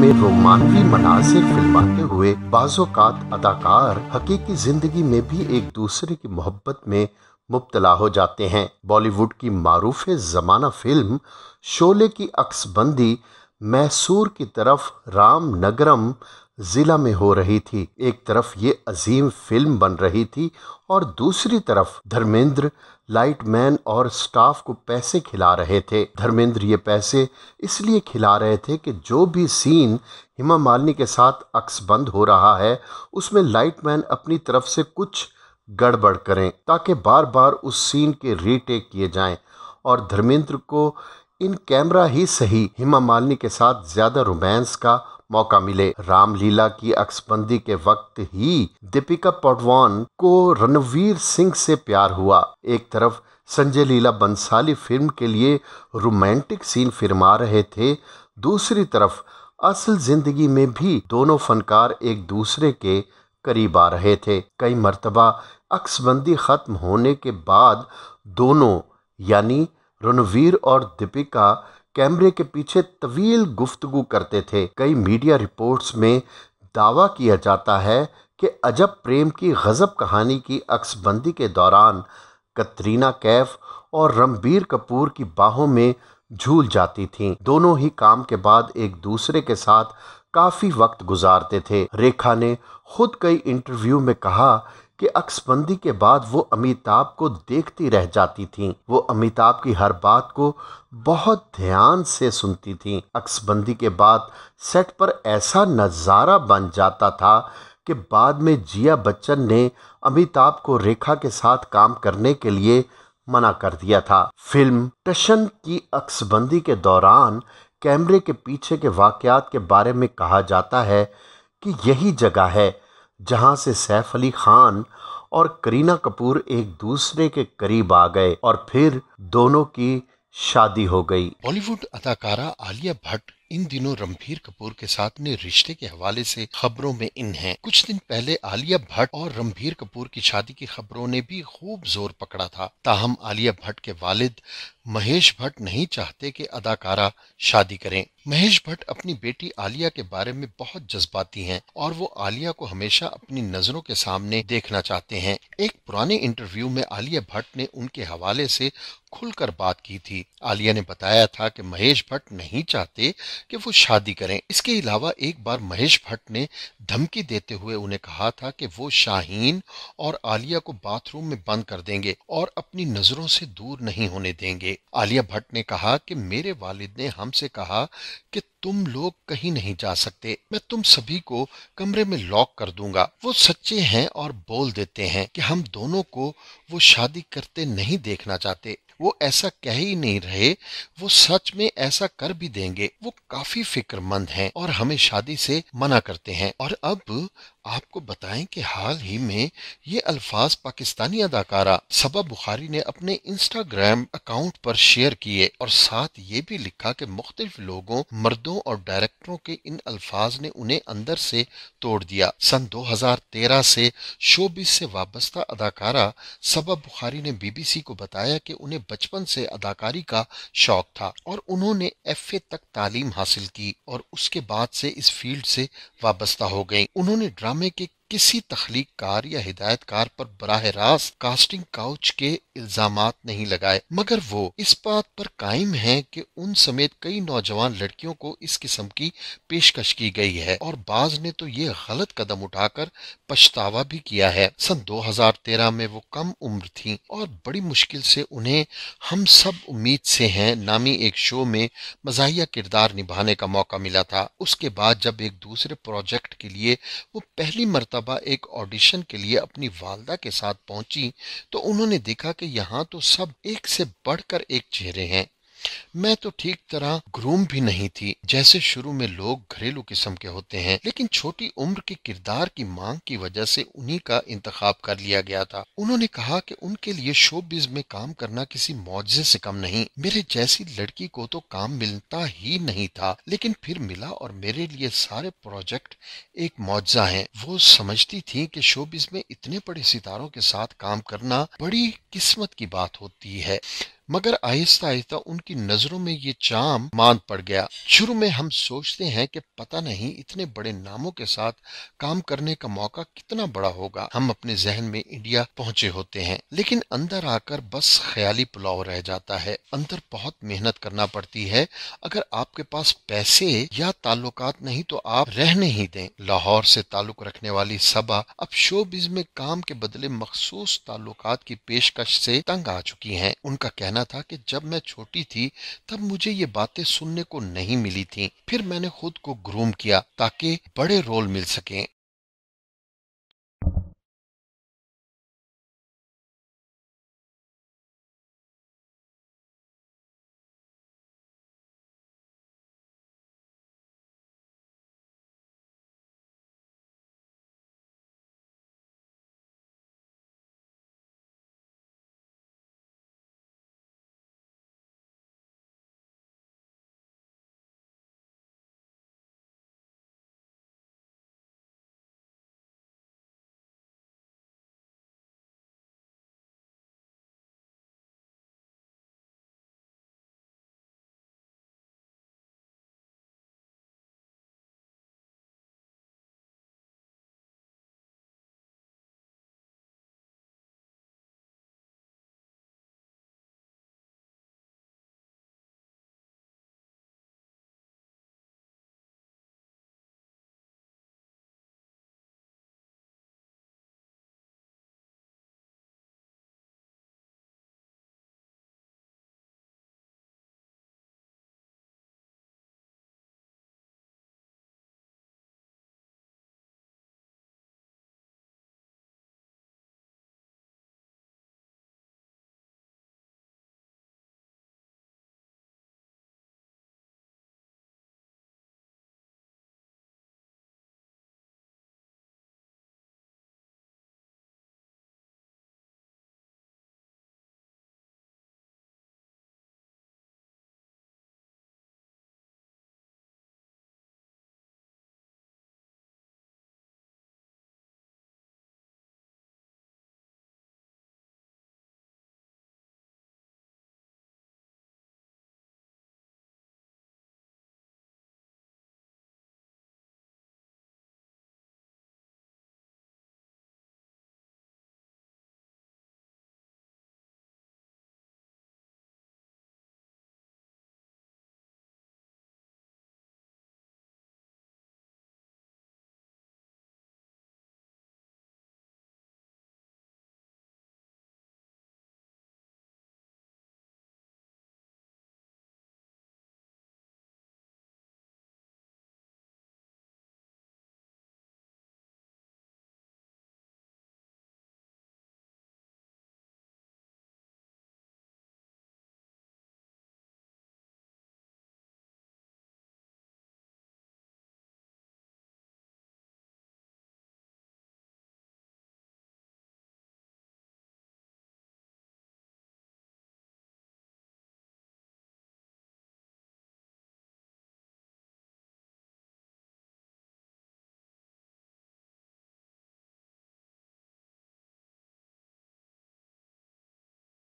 में रोमानवी मनाजिर फिल्माते हुए बाजोकात अदाकार हकीकी जिंदगी में भी एक दूसरे की मोहब्बत में मुबतला हो जाते हैं बॉलीवुड की मारूफ ज़माना फिल्म शोले की अक्सबंदी मैसूर की तरफ राम नगरम ज़िला में हो रही थी एक तरफ ये अजीम फिल्म बन रही थी और दूसरी तरफ धर्मेंद्र लाइट मैन और स्टाफ को पैसे खिला रहे थे धर्मेंद्र ये पैसे इसलिए खिला रहे थे कि जो भी सीन हिमा मालिनी के साथ अक्स बंद हो रहा है उसमें लाइट मैन अपनी तरफ से कुछ गड़बड़ करें ताकि बार बार उस सीन के रीटेक किए जाएं और धर्मेंद्र को इन कैमरा ही सही हिमा मालिनी के साथ ज़्यादा रोमांस का मौका मिले रामलीला की अक्सबंदी के वक्त ही दीपिका पडवान को रणवीर सिंह से प्यार हुआ एक तरफ संजय लीला बंसाली फिल्म के लिए रोमांटिक सीन फिल्मा रहे थे दूसरी तरफ असल जिंदगी में भी दोनों फनकार एक दूसरे के करीब आ रहे थे कई मरतबा अक्सबंदी ख़त्म होने के बाद दोनों यानी रणवीर और दीपिका कैमरे के पीछे तवील गुफ्तगु करते थे कई मीडिया रिपोर्ट्स में दावा किया जाता है कि अजब प्रेम की गज़ब कहानी की अक्सबंदी के दौरान कतरीना कैफ और रणबीर कपूर की बाहों में झूल जाती थीं। दोनों ही काम के बाद एक दूसरे के साथ काफ़ी वक्त गुजारते थे रेखा ने खुद कई इंटरव्यू में कहा कि अक्सबंदी के बाद वो अमिताभ को देखती रह जाती थीं। वो अमिताभ की हर बात को बहुत ध्यान से सुनती थीं। अक्सबंदी के बाद सेट पर ऐसा नज़ारा बन जाता था कि बाद में जिया बच्चन ने अमिताभ को रेखा के साथ काम करने के लिए मना कर दिया था फिल्म टशन की अक्सबंदी के दौरान कैमरे के पीछे के वाक़ के बारे में कहा जाता है कि यही जगह है जहां से सैफ अली खान और करीना कपूर एक दूसरे के करीब आ गए और फिर दोनों की शादी हो गई बॉलीवुड अदाकारा आलिया भट्ट इन दिनों रणबीर कपूर के साथ में रिश्ते के हवाले से खबरों में इन हैं। कुछ दिन पहले आलिया भट्ट और रणबीर कपूर की शादी की खबरों ने भी खूब जोर पकड़ा था ताहम आलिया भट्ट के वालिद महेश भट्ट नहीं चाहते कि अदाकारा शादी करें महेश भट्ट अपनी बेटी आलिया के बारे में बहुत जज्बाती हैं और वो आलिया को हमेशा अपनी नजरों के सामने देखना चाहते हैं एक पुराने इंटरव्यू में आलिया भट्ट ने उनके हवाले से खुलकर बात की थी आलिया ने बताया था कि महेश भट्ट नहीं चाहते कि वो शादी करें इसके अलावा एक बार महेश भट्ट ने धमकी देते हुए उन्हें कहा था कि वो शाहीन और आलिया को बाथरूम में बंद कर देंगे और अपनी नजरों से दूर नहीं होने देंगे आलिया भट्ट ने कहा कि मेरे वालिद ने हमसे कहा कि तुम लोग कहीं नहीं जा सकते मैं तुम सभी को कमरे में लॉक कर दूंगा वो सच्चे हैं और बोल देते हैं कि हम दोनों को वो शादी करते नहीं देखना चाहते वो ऐसा कह ही नहीं रहे वो सच में ऐसा कर भी देंगे वो काफी फिक्रमंद हैं और हमें शादी से मना करते हैं और अब आपको बताएं कि हाल ही में ये अल्फाज पाकिस्तानी अदाकारा सबा बुखारी ने अपने इंस्टाग्राम अकाउंट पर शेयर किए और साथ ये भी लिखा कि मुख्तलिफ लोगों मर्दों और डायरेक्टरों के इन अल्फाज ने उन्हें अंदर से तोड़ दिया सन 2013 से शोबिस से वाबस्ता अदाकारा सबा बुखारी ने बीबीसी को बताया कि उन्हें बचपन से अदाकारी का शौक था और उन्होंने एफ ए तक तालीम हासिल की और उसके बाद से इस फील्ड से वाबस्ता हो गई उन्होंने schwammige किसी तख्लीक कार या हिदायत कार पर बराह रास्त कास्टिंग काउच के इल्जाम नहीं लगाए मगर वो इस बात पर कायम है कि उन समेत कई नौजवान लड़कियों को इस किस्म की पेशकश की गई है और बाज ने तो ये गलत कदम उठाकर पछतावा भी किया है सन 2013 में वो कम उम्र थी और बड़ी मुश्किल से उन्हें हम सब उम्मीद से हैं नामी एक शो में मजाहिया किरदार निभाने का मौका मिला था उसके बाद जब एक दूसरे प्रोजेक्ट के लिए वो पहली मरतब मरतबा एक ऑडिशन के लिए अपनी वालदा के साथ पहुंची तो उन्होंने देखा कि यहाँ तो सब एक से बढ़कर एक चेहरे हैं मैं तो ठीक तरह ग्रूम भी नहीं थी जैसे शुरू में लोग घरेलू किस्म के होते हैं लेकिन छोटी उम्र के किरदार की मांग की वजह से उन्हीं का इंतखाब कर लिया गया था उन्होंने कहा कि उनके लिए शोबिज में काम करना किसी मुआवजे से कम नहीं मेरे जैसी लड़की को तो काम मिलता ही नहीं था लेकिन फिर मिला और मेरे लिए सारे प्रोजेक्ट एक मुआवजा है वो समझती थी कि शोबिज में इतने बड़े सितारों के साथ काम करना बड़ी किस्मत की बात होती है मगर आहिस्ता आहिस्ता उनकी नजरों में ये चाम मान पड़ गया शुरू में हम सोचते हैं कि पता नहीं इतने बड़े नामों के साथ काम करने का मौका कितना बड़ा होगा हम अपने जहन में इंडिया पहुंचे होते हैं लेकिन अंदर आकर बस ख्याली पुलाव रह जाता है अंदर बहुत मेहनत करना पड़ती है अगर आपके पास पैसे या ताल्लुकात नहीं तो आप रहने ही दें लाहौर से ताल्लुक रखने वाली सभा अब शोबिज में काम के बदले मखसूस ताल्लुकात की पेशकश से तंग आ चुकी हैं उनका कहना कहना था कि जब मैं छोटी थी तब मुझे ये बातें सुनने को नहीं मिली थी फिर मैंने खुद को ग्रूम किया ताकि बड़े रोल मिल सके